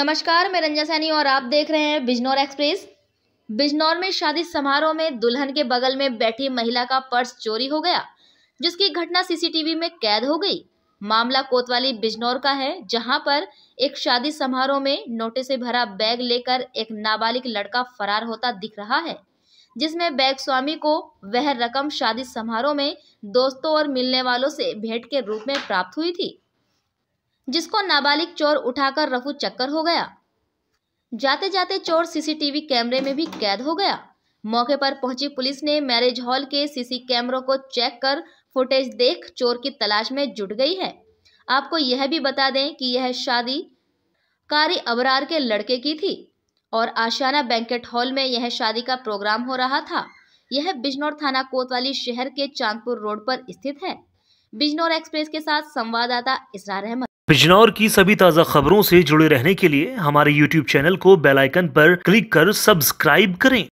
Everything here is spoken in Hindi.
नमस्कार मैं रंजा सैनी और आप देख रहे हैं बिजनौर एक्सप्रेस बिजनौर में शादी समारोह में दुल्हन के बगल में बैठी महिला का पर्स चोरी हो गया जिसकी घटना सीसीटीवी में कैद हो गई मामला कोतवाली बिजनौर का है जहां पर एक शादी समारोह में नोटे से भरा बैग लेकर एक नाबालिग लड़का फरार होता दिख रहा है जिसमें बैग स्वामी को वह रकम शादी समारोह में दोस्तों और मिलने वालों से भेंट के रूप में प्राप्त हुई थी जिसको नाबालिग चोर उठाकर रफू चक्कर हो गया जाते जाते चोर सीसीटीवी कैमरे में भी कैद हो गया मौके पर पहुंची पुलिस ने मैरिज हॉल के सीसी कैमरों को चेक कर फुटेज देख चोर की तलाश में जुट गई है आपको यह भी बता दें कि यह शादी कारी अबरार के लड़के की थी और आशियाना बैंकेट हॉल में यह शादी का प्रोग्राम हो रहा था यह बिजनौर थाना कोतवाली शहर के चांदपुर रोड पर स्थित है बिजनौर एक्सप्रेस के साथ संवाददाता इसरार अहमद बिजनौर की सभी ताज़ा खबरों से जुड़े रहने के लिए हमारे YouTube चैनल को बेल आइकन पर क्लिक कर सब्सक्राइब करें